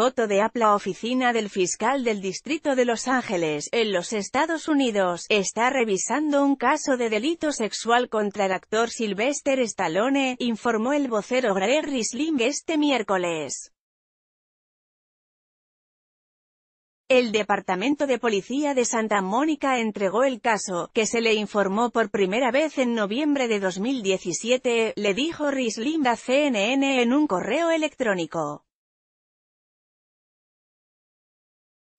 Foto de APLA Oficina del Fiscal del Distrito de Los Ángeles, en los Estados Unidos, está revisando un caso de delito sexual contra el actor Sylvester Stallone, informó el vocero Greg Risling este miércoles. El Departamento de Policía de Santa Mónica entregó el caso, que se le informó por primera vez en noviembre de 2017, le dijo Risling a CNN en un correo electrónico.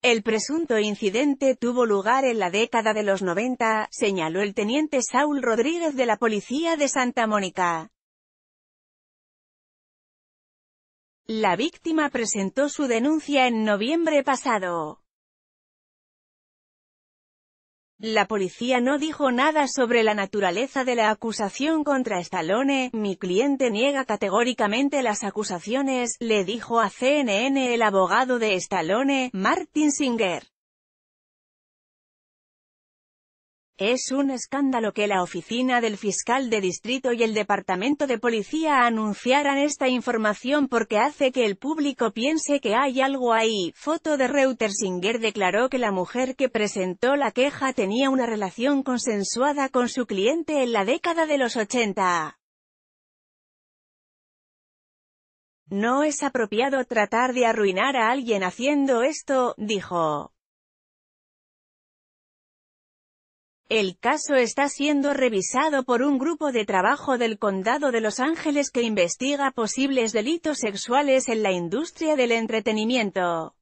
El presunto incidente tuvo lugar en la década de los 90, señaló el teniente Saul Rodríguez de la Policía de Santa Mónica. La víctima presentó su denuncia en noviembre pasado. La policía no dijo nada sobre la naturaleza de la acusación contra Stallone, mi cliente niega categóricamente las acusaciones, le dijo a CNN el abogado de Stallone, Martin Singer. Es un escándalo que la oficina del fiscal de distrito y el departamento de policía anunciaran esta información porque hace que el público piense que hay algo ahí. Foto de Reutersinger declaró que la mujer que presentó la queja tenía una relación consensuada con su cliente en la década de los 80. No es apropiado tratar de arruinar a alguien haciendo esto, dijo. El caso está siendo revisado por un grupo de trabajo del Condado de Los Ángeles que investiga posibles delitos sexuales en la industria del entretenimiento.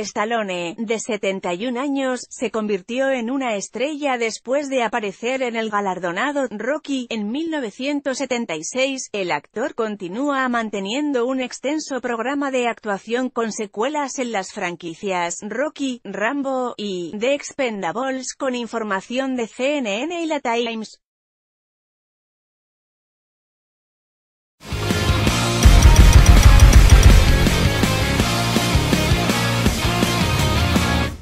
Stallone, de 71 años, se convirtió en una estrella después de aparecer en el galardonado Rocky en 1976. El actor continúa manteniendo un extenso programa de actuación con secuelas en las franquicias Rocky, Rambo y The Expendables con información de CNN y la Times.